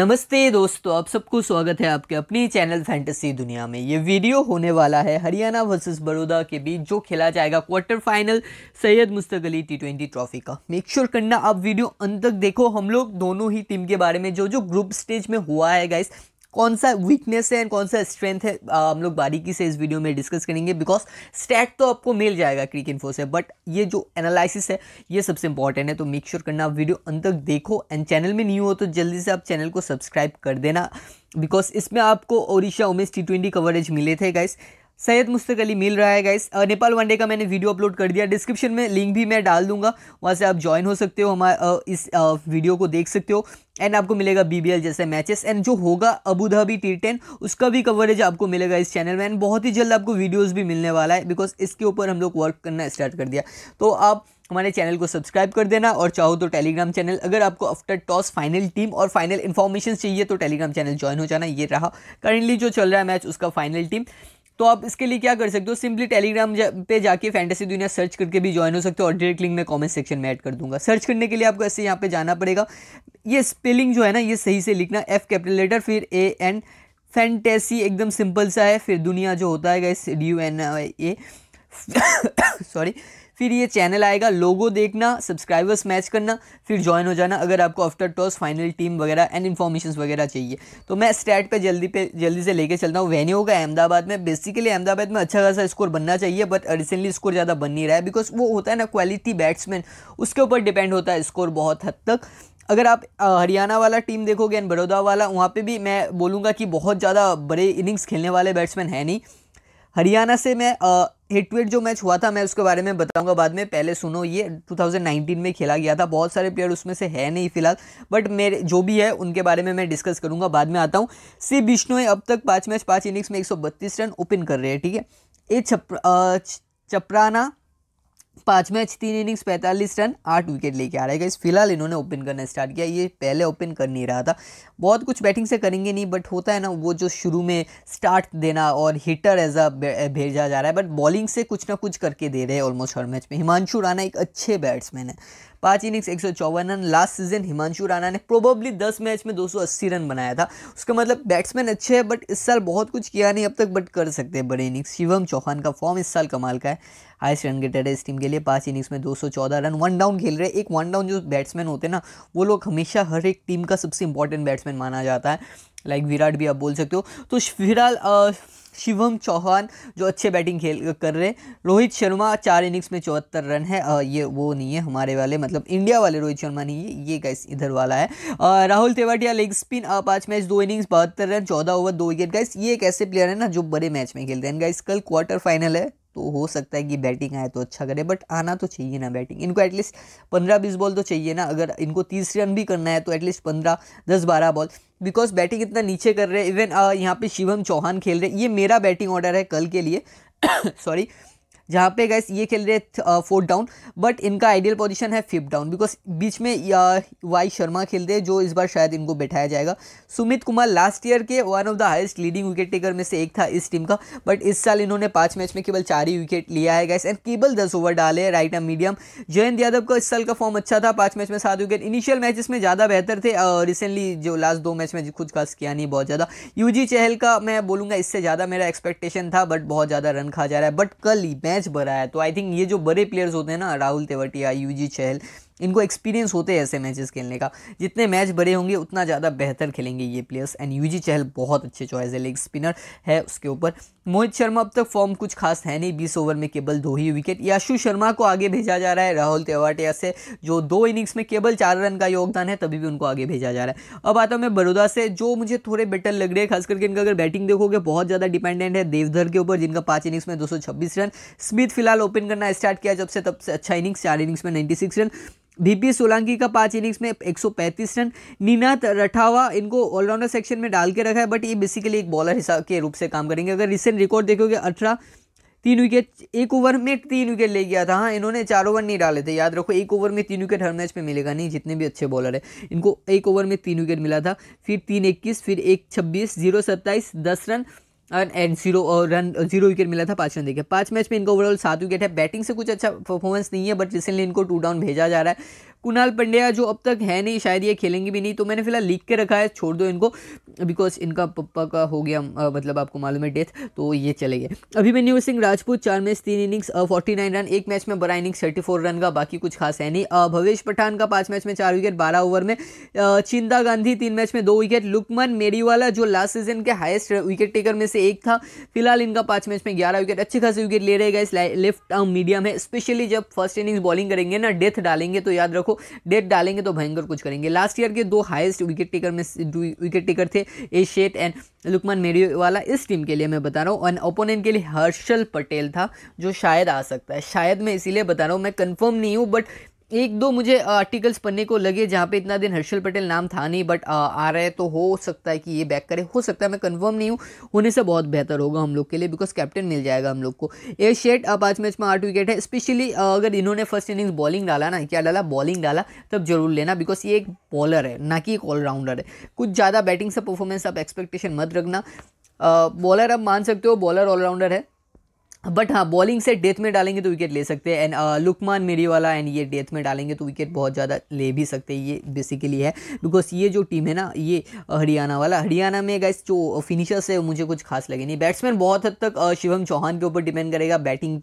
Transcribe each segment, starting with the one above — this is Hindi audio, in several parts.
नमस्ते दोस्तों आप सबको स्वागत है आपके अपनी चैनल फैंटेसी दुनिया में ये वीडियो होने वाला है हरियाणा वर्सेस बड़ौदा के बीच जो खेला जाएगा quarter final Syed Mushtaq Ali T twenty trophy का मेक श्योर sure करना आप वीडियो अंत तक देखो हम लोग दोनों ही टीम के बारे में जो जो ग्रुप स्टेज में हुआ है गाइस कौन सा वीकनेस है एंड कौन सा स्ट्रेंथ है आ, हम लोग बारीकी से इस वीडियो में डिस्कस करेंगे बिकॉज स्टैट तो आपको मिल जाएगा क्रिक इन्फो से बट ये जो एनालिसिस है ये सबसे इंपॉर्टेंट है तो मेक श्योर sure करना वीडियो अंत तक देखो एंड चैनल में न्यू हो तो जल्दी से आप चैनल को सब्सक्राइब कर देना बिकॉज इसमें आपको Odisha Umesh T twenty coverage मिले थे गाइस सैयद मुस्तक अली मिल रहा है गाइस नेपाल वनडे का मैंने वीडियो अपलोड कर दिया डिस्क्रिप्शन में लिंक भी मैं डाल दूंगा वहाँ से आप ज्वाइन हो सकते हो हमारे इस वीडियो को देख सकते हो एंड आपको मिलेगा बीबीएल जैसे मैचेस एंड जो होगा अबूधाबी टी टेन उसका भी कवरेज आपको मिलेगा इस चैनल में एंड बहुत ही जल्द आपको वीडियोज़ भी मिलने वाला है बिकॉज इसके ऊपर हम लोग वर्क करना स्टार्ट कर दिया तो आप हमारे चैनल को सब्सक्राइब कर देना और चाहो तो टेलीग्राम चैनल अगर आपको आफ्टर टॉस फाइनल टीम और फाइनल इन्फॉर्मेशन चाहिए तो टेलीग्राम चैनल ज्वाइन हो जाना ये रहा करेंटली जो चल रहा है मैच उसका फाइनल टीम तो आप इसके लिए क्या कर सकते हो सिंपली टेलीग्राम पे जाके फैंटेसी दुनिया सर्च करके भी ज्वाइन हो सकते हो और डायरेक्ट लिंक मैं कमेंट सेक्शन में ऐड कर दूंगा सर्च करने के लिए आपको ऐसे यहाँ पे जाना पड़ेगा ये स्पेलिंग जो है ना ये सही से लिखना एफ कैपिटल लेटर फिर ए एन फैंटेसी एकदम सिंपल सा है फिर दुनिया जो होता है D U N A sorry फिर ये चैनल आएगा लोगो देखना सब्सक्राइबर्स मैच करना फिर ज्वाइन हो जाना अगर आपको आफ्टर टॉस फाइनल टीम वगैरह एंड इन्फॉर्मेशन वगैरह चाहिए तो मैं स्टैट पे जल्दी पे जल्दी से लेके चलता हूँ वेन्यू होगा अहमदाबाद में बेसिकली अहमदाबाद में अच्छा खासा स्कोर बनना चाहिए बट रिसेंटली स्कोर ज़्यादा बन नहीं रहा है बिकॉज वो होता है ना क्वालिटी बैट्समैन उसके ऊपर डिपेंड होता है स्कोर बहुत हद तक अगर आप हरियाणा वाला टीम देखोगे एंड बड़ौदा वाला वहाँ पर भी मैं बोलूँगा कि बहुत ज़्यादा बड़े इनिंग्स खेलने वाले बैट्समैन है नहीं हरियाणा से मैं हेड टू जो मैच हुआ था मैं उसके बारे में बताऊंगा बाद में पहले सुनो ये 2019 में खेला गया था बहुत सारे प्लेयर उसमें से है नहीं फिलहाल बट मेरे जो भी है उनके बारे में मैं डिस्कस करूंगा बाद में आता हूँ सी बिश्नोई अब तक पाँच मैच पाँच इनिंग्स में 132 रन ओपन कर रहे हैं ठीक है ए छप चपराना पाँच मैच तीन इनिंग्स पैंतालीस रन आठ विकेट लेके आ रहे हैं इस फिलहाल इन्होंने ओपन करना स्टार्ट किया ये पहले ओपन कर नहीं रहा था बहुत कुछ बैटिंग से करेंगे नहीं बट होता है ना वो जो शुरू में स्टार्ट देना और हिटर एज अ भेजा जा रहा है बट बॉलिंग से कुछ ना कुछ करके दे रहे हैं ऑलमोस्ट हर मैच में हिमांशु राणा एक अच्छे बैट्समैन है पाँच इनिंग्स एक run last season Himanshu Rana ने प्रोबेबली दस मैच में 280 रन बनाया था उसका मतलब बैट्समैन अच्छे हैं बट इस साल बहुत कुछ किया नहीं अब तक बट कर सकते हैं बड़े इनिंग्स शिवम चौहान का फॉर्म इस साल कमाल का है हाइस्ट रन गेटर है इस टीम के लिए पाँच इनिंग्स में 214 रन वन डाउन खेल रहे हैं एक वन डाउन जो बैट्समैन होते हैं ना वो लोग हमेशा हर एक टीम का सबसे इंपॉर्टेंट बैट्समैन माना जाता है लाइक विराट भी आप बोल सकते हो तो फिलहाल शिवम चौहान जो अच्छे बैटिंग खेल कर रहे हैं रोहित शर्मा चार इनिंग्स में चौहत्तर रन है आ, ये वो नहीं है हमारे वाले मतलब इंडिया वाले रोहित शर्मा नहीं है ये गैस इधर वाला है आ, राहुल तेवाटिया लेग स्पिन पाँच मैच दो इनिंग्स बहत्तर रन चौदह ओवर दो विकेट गैस ये एक ऐसे प्लेयर है ना जो बड़े मैच में खेलते हैं गाइस कल क्वार्टर फाइनल है तो हो सकता है कि बैटिंग आए तो अच्छा करे बट आना तो चाहिए ना बैटिंग इनको एटलीस्ट पंद्रह बीस बॉल तो चाहिए ना अगर इनको तीस रन भी करना है तो एटलीस्ट पंद्रह दस बारह बॉल बिकॉज बैटिंग इतना नीचे कर रहे हैं इवन uh, यहाँ पे शिवम चौहान खेल रहे हैं ये मेरा बैटिंग ऑर्डर है कल के लिए सॉरी जहाँ पे गैस ये खेल रहे थे फोर्थ डाउन बट इनका आइडियल पोजीशन है फिफ्थ डाउन बिकॉज बीच में वाई शर्मा खेल रहे जो इस बार शायद इनको बैठाया जाएगा सुमित कुमार लास्ट ईयर के one of the highest leading wicket taker में से एक था इस टीम का बट इस साल इन्होंने पाँच मैच में केवल चार ही विकेट लिया है गैस एंड केवल दस ओवर डाले right and medium Jayant Yadav का इस साल का फॉर्म अच्छा था पाँच मैच में सात विकेट इनिशियल मैचेस में ज़्यादा बेहतर थे रिसेंटली जो लास्ट दो मैच में कुछ खास किया नहीं बहुत ज़्यादा यू चहल का मैं बोलूँगा इससे ज़्यादा मेरा एक्सपेक्टेशन था बट बहुत ज़्यादा रन खा जा रहा है बट कल मैच मैच भरा है तो आई थिंक ये जो बड़े प्लेयर्स होते हैं ना राहुल तेवटिया यूजी चहल इनको एक्सपीरियंस होते हैं ऐसे मैचेस खेलने का जितने मैच बड़े होंगे उतना ज़्यादा बेहतर खेलेंगे ये प्लेयर्स एंड यूजी चहल बहुत अच्छे चॉइस है लेग स्पिनर है उसके ऊपर मोहित शर्मा अब तक फॉर्म कुछ खास है नहीं बीस ओवर में केवल दो ही विकेट याशु शर्मा को आगे भेजा जा रहा है राहुल तेवाटिया से जो दो इनिंग्स में केवल चार रन का योगदान है तभी भी उनको आगे भेजा जा रहा है अब आता हूँ मैं बड़ौदा से जो मुझे थोड़े बेटर लग रहे हैं खास करके इनका अगर बैटिंग देखोगे बहुत ज़्यादा डिपेंडेंट है देवधर के ऊपर जिनका पाँच इनिंग्स में दो रन स्मिथ फिलहाल ओपन करना स्टार्ट किया जब से तब से अच्छा इनिंग्स चार इनिंग्स में नाइन्टी रन बीपी सोलंकी का पाँच इनिंग्स में 135 रन नीनाथ रठावा इनको ऑलराउंडर सेक्शन में डाल के रखा है बट ये बेसिकली एक बॉलर हिसाब के रूप से काम करेंगे अगर रिसेंट रिकॉर्ड देखोगे अठारह तीन विकेट एक ओवर में तीन विकेट ले गया था हाँ इन्होंने चार ओवर नहीं डाले थे याद रखो एक ओवर में तीन विकेट हर मैच में मिलेगा नहीं जितने भी अच्छे बॉलर है इनको एक ओवर में तीन विकेट मिला था फिर तीन इक्कीस फिर एक छब्बीस जीरो सत्ताईस दस run and zero run zero wicket मिला था पाँच रन देखे पाँच मैच में इनका ओवरऑल सात विकेट है बैटिंग से कुछ अच्छा परफॉर्मेंस नहीं है बट रिसेंटली इनको टू डाउन भेजा जा रहा है कुणाल पंड्या जो अब तक है नहीं शायद ये खेलेंगे भी नहीं तो मैंने फिलहाल लिख के रखा है छोड़ दो इनको बिकॉज इनका पप्पा का हो गया मतलब आपको मालूम है डेथ तो ये चले गए अभी मैं सिंह राजपूत चार मैच तीन इनिंग्स फोर्टी नाइन रन एक मैच में बड़ा इनिंग्स थर्टी फोर रन का बाकी कुछ खास है नहीं भवेश पठान का पाँच मैच में चार विकेट बारह ओवर में चिंदा गांधी तीन मैच में दो विकेट लुकमन मेरीवाला जो लास्ट सीजन के हाइस्ट विकेट टेकर में से एक था फिलहाल इनका पाँच मैच में ग्यारह विकेट अच्छे खासे विकेट ले रहेगा इस लेफ्ट मीडियम है स्पेशली जब फर्स्ट इनिंग्स बॉलिंग करेंगे ना डेथ डालेंगे तो याद रखो देखो डेट डालेंगे तो भयंकर कुछ करेंगे लास्ट ईयर के दो हाइस्ट विकेट टेकर में विकेट टेकर थे ए शेट एंड लुकमान मेरी वाला इस टीम के लिए मैं बता रहा हूँ एंड ओपोनेंट के लिए हर्षल पटेल था जो शायद आ सकता है शायद मैं इसीलिए बता रहा हूँ मैं कन्फर्म नहीं हूँ बट एक दो मुझे आर्टिकल्स पढ़ने को लगे जहाँ पे इतना दिन हर्षल पटेल नाम था नहीं बट आ रहा है तो हो सकता है कि ये बैक करे हो सकता है मैं कंफर्म नहीं हूँ होने से बहुत बेहतर होगा हम लोग के लिए बिकॉज कैप्टन मिल जाएगा हम लोग को ए शेट पाँच मैच में आठ विकेट है स्पेशली अगर इन्होंने फर्स्ट इनिंग्स बॉलिंग डाला ना क्या डाला बॉलिंग डाला तब जरूर लेना बिकॉज ये एक बॉलर है ना कि एक ऑलराउंडर है कुछ ज़्यादा बैटिंग से परफॉर्मेंस आप एक्सपेक्टेशन मत रखना बॉलर आप मान सकते हो बॉलर ऑलराउंडर है बट हाँ बॉलिंग से डेथ में डालेंगे तो विकेट ले सकते हैं एंड लुकमान मेरी वाला एंड ये डेथ में डालेंगे तो विकेट बहुत ज़्यादा ले भी सकते हैं ये बेसिकली है बिकॉज ये जो टीम है ना ये हरियाणा uh, वाला हरियाणा में गाइस जो फिनिशर्स है मुझे कुछ खास लगे नहीं बैट्समैन बहुत हद तक शिवम uh, चौहान के ऊपर डिपेंड करेगा बैटिंग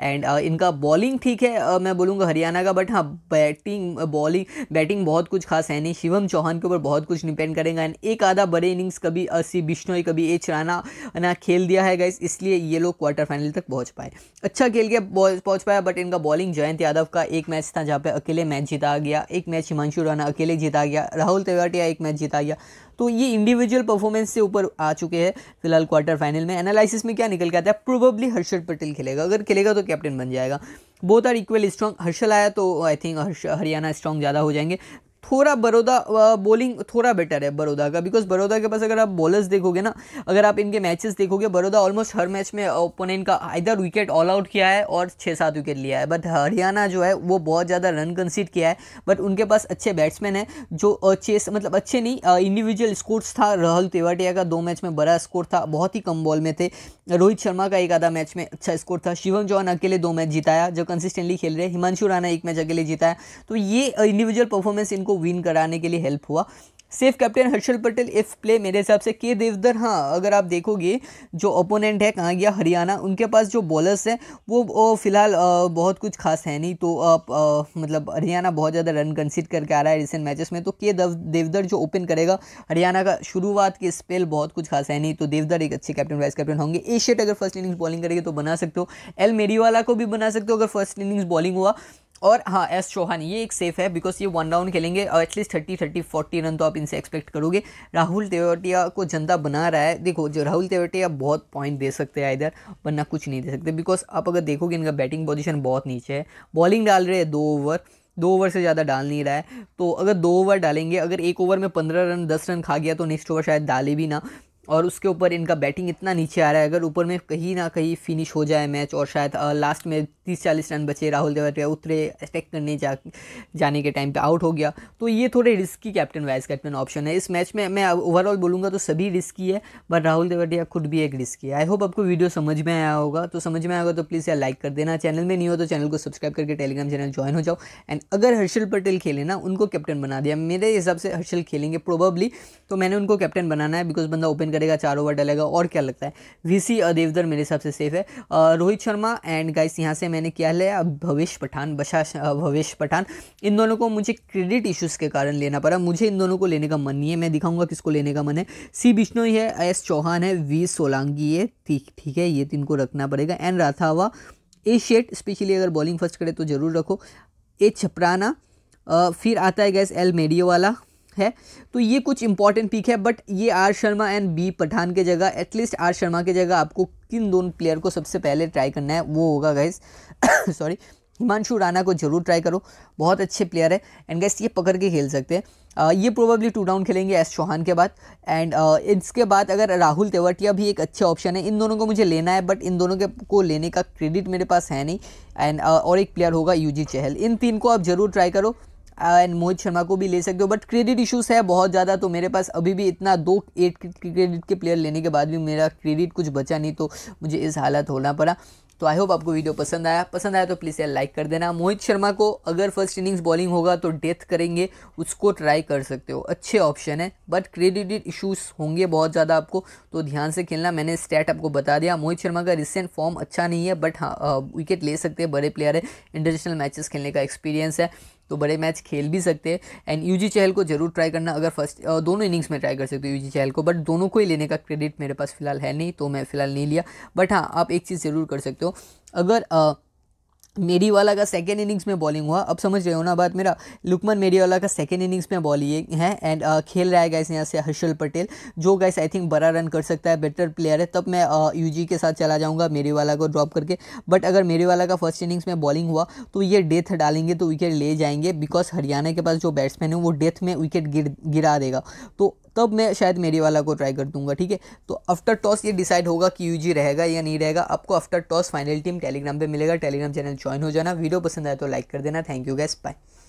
एंड uh, इनका बॉलिंग ठीक है मैं बोलूँगा हरियाणा का बट हाँ बैटिंग बॉलिंग बैटिंग बहुत कुछ खास है नहीं शिवम चौहान के ऊपर बहुत कुछ डिपेंड करेगा एंड एक आधा बड़े इनिंग्स कभी सी बिश्नोई कभी एच राना ना खेल दिया है गाइस इसलिए ये लोग क्वार्टर फाइनल फाइनल तक पहुंच पाए अच्छा खेल के पहुंच पाया बट इनका बॉलिंग जयंत यादव का एक मैच था जहाँ पे अकेले मैच जीता गया एक मैच हिमांशु राणा अकेले जीता गया राहुल तेवाटिया एक मैच जीता गया तो ये इंडिविजुअल परफॉर्मेंस से ऊपर आ चुके हैं फिलहाल क्वार्टर फाइनल में एनालिसिस में क्या निकल के आता है प्रोबेबली हर्षद पटेल खेलेगा अगर खेलेगा तो कैप्टन बन जाएगा both are equal strong Harshal आया तो आई थिंक हरियाणा स्ट्रॉन्ग ज़्यादा हो जाएंगे थोड़ा बड़ौदा बॉलिंग थोड़ा बेटर है बड़ौदा का बिकॉज बड़ौदा के पास अगर आप बॉलर्स देखोगे ना अगर आप इनके मैचेस देखोगे बड़ौदा ऑलमोस्ट हर मैच में ओपोनेंट का आइधर विकेट ऑल आउट किया है और छः सात विकेट लिया है बट हरियाणा जो है वो बहुत ज़्यादा रन कंसीड किया है बट उनके पास अच्छे बैट्समैन है जो चेस मतलब अच्छे नहीं इंडिविजुअल स्कोर्स था राहुल तेवाटिया का दो मैच में बड़ा स्कोर था बहुत ही कम बॉल में थे रोहित शर्मा का एक आधा मैच में अच्छा स्कोर था शिवम चौहान अकेले दो मैच जिताया जो कंसिस्टेंटली खेल रहे हिमांशु राणा एक मैच अकेले जिताया तो ये इंडिविजुअल परफॉर्मेंस इनको को विन कराने के लिए हेल्प हुआ सिर्फ captain Harshal Patel if play मेरे हिसाब से के देवधर हाँ अगर आप देखोगे जो ओपोनेंट है कहाँ गया हरियाणा उनके पास जो बॉलर्स हैं वो फिलहाल बहुत कुछ खास है नहीं तो आप आ, मतलब हरियाणा बहुत ज़्यादा रन कंसिड करके आ रहा है रिसेंट मैचेस में तो के देवधर जो ओपन करेगा हरियाणा का शुरुआत के स्पेल बहुत कुछ खास है नहीं तो देवधर एक अच्छे कैप्टन वाइस कैप्टन होंगे एशियट अगर फर्स्ट इनिंग्स बॉलिंग करेगी तो बना सकते हो एल मेरीवाला को भी बना सकते हो अगर फर्स्ट इनिंग्स बॉलिंग हुआ और हाँ एस चौहान ये एक सेफ है बिकॉज ये वन राउंड खेलेंगे और at least thirty thirty forty run तो आप इनसे एक्सपेक्ट करोगे राहुल तेवटिया को जनता बना रहा है देखो जो राहुल तेवटिया बहुत पॉइंट दे सकते हैं इधर वरना कुछ नहीं दे सकते बिकॉज आप अगर देखोगे इनका बैटिंग पोजिशन बहुत नीचे है बॉलिंग डाल रहे हैं दो ओवर दो ओवर से ज़्यादा डाल नहीं रहा है तो अगर दो ओवर डालेंगे अगर एक ओवर में पंद्रह रन दस रन खा गया तो नेक्स्ट ओवर शायद डाले भी ना और उसके ऊपर इनका बैटिंग इतना नीचे आ रहा है अगर ऊपर में कहीं ना कहीं फिनिश हो जाए मैच और शायद लास्ट में तीस चालीस रन बचे राहुल देवरिया उतरे अटैक करने जा जाने के टाइम पे आउट हो गया तो ये थोड़े risky captain vice captain option है इस मैच में मैं ओवरऑल बोलूँगा तो सभी रिस्की है बट राहुल देवरिया खुद भी एक रिस्की है आई होप आपको वीडियो समझ में आया होगा तो समझ में आएगा तो प्लीज़ यार लाइक कर देना चैनल में नहीं हो तो चैनल को सब्सक्राइब करके टेलीग्राम चैनल ज्वाइन हो जाओ एंड अगर हर्षल पटेल खेले ना उनको कैप्टन बना दिया मेरे हिसाब से हर्षल खेलेंगे प्रोबली तो मैंने उनको कैप्टन बनाना है बिकॉज बंदा ओपन करेगा चार ओवर डालेगा और क्या लगता है वीसी और देवधर मेरे हिसाब से सेफ है रोहित शर्मा एंड गाइस यहाँ से मैंने क्या लिया भवेश पठान बशा भवेश पठान इन दोनों को मुझे क्रेडिट इश्यूज़ के कारण लेना पड़ा मुझे इन दोनों को लेने का मन नहीं है मैं दिखाऊंगा किसको लेने का मन है सी बिश्नोई है एस चौहान है वी सोलांगी है ठीक ठीक है ये तीन को रखना पड़ेगा and Rathwa A Sheth specially अगर बॉलिंग फर्स्ट करे तो ज़रूर रखो ए छपराना फिर आता है गैस एल मेडियो वाला है तो ये कुछ इंपॉर्टेंट पिक है बट ये R Sharma and B Pathan के जगह एटलीस्ट आर शर्मा के जगह आपको किन दोनों प्लेयर को सबसे पहले ट्राई करना है वो होगा गाइज सॉरी हिमांशु राणा को जरूर ट्राई करो बहुत अच्छे प्लेयर है एंड गैस ये पकड़ के खेल सकते हैं ये प्रोबेबली टू डाउन खेलेंगे एस चौहान के बाद एंड इसके बाद अगर राहुल तेवटिया भी एक अच्छा ऑप्शन है इन दोनों को मुझे लेना है बट इन दोनों के को लेने का क्रेडिट मेरे पास है नहीं एंड और एक प्लेयर होगा यूजी चहल इन तीन को आप ज़रूर ट्राई करो एंड मोहित शर्मा को भी ले सकते हो बट क्रेडिट इश्यूज है बहुत ज़्यादा तो मेरे पास अभी भी इतना दो एट क्रेडिट के प्लेयर लेने के बाद भी मेरा क्रेडिट कुछ बचा नहीं तो मुझे इस हालत होना पड़ा तो आई होप आपको वीडियो पसंद आया पसंद आया तो प्लीज़ यार लाइक कर देना मोहित शर्मा को अगर फर्स्ट इनिंग्स बॉलिंग होगा तो डेथ करेंगे उसको ट्राई कर सकते हो अच्छे ऑप्शन है बट क्रेडिट इश्यूज होंगे बहुत ज़्यादा आपको तो ध्यान से खेलना मैंने स्टैट आपको बता दिया मोहित शर्मा का रिसेंट फॉर्म अच्छा नहीं है बट हाँ विकेट ले सकते हैं बड़े प्लेयर है इंटरनेशनल मैचेस खेलने का एक्सपीरियंस है तो बड़े मैच खेल भी सकते हैं एंड यूजी चहल को जरूर ट्राई करना अगर फर्स्ट दोनों इनिंग्स में ट्राई कर सकते हो यूजी चहल को बट दोनों को ही लेने का क्रेडिट मेरे पास फिलहाल है नहीं तो मैं फ़िलहाल नहीं लिया बट हाँ आप एक चीज़ ज़रूर कर सकते हो अगर मेरीवाला का सेकेंड इनिंग्स में बॉलिंग हुआ अब समझ रहे हो ना बात मेरा लुकमन मेरीवाला का सेकेंड इनिंग्स में बॉलिंग है एंड uh, खेल रहा है गाइस यहाँ से हर्षल पटेल जो गाइस आई थिंक बड़ा रन कर सकता है बेटर प्लेयर है तब मैं यूजी uh, के साथ चला जाऊँगा मेरीवाला को ड्रॉप करके बट अगर मेरीवाला का फर्स्ट इनिंग्स में बॉलिंग हुआ तो ये डेथ डालेंगे तो विकेट ले जाएंगे बिकॉज हरियाणा के पास जो बैट्समैन है वो डेथ में विकेट गिर गिरा देगा तो तब मैं शायद मेरी वाला को ट्राई कर दूंगा ठीक है तो आफ्टर टॉस ये डिसाइड होगा कि यूजी रहेगा या नहीं रहेगा आपको after toss final team Telegram पे मिलेगा टेलीग्राम चैनल ज्वाइन हो जाना वीडियो पसंद आए तो लाइक कर देना थैंक यू गैस बाय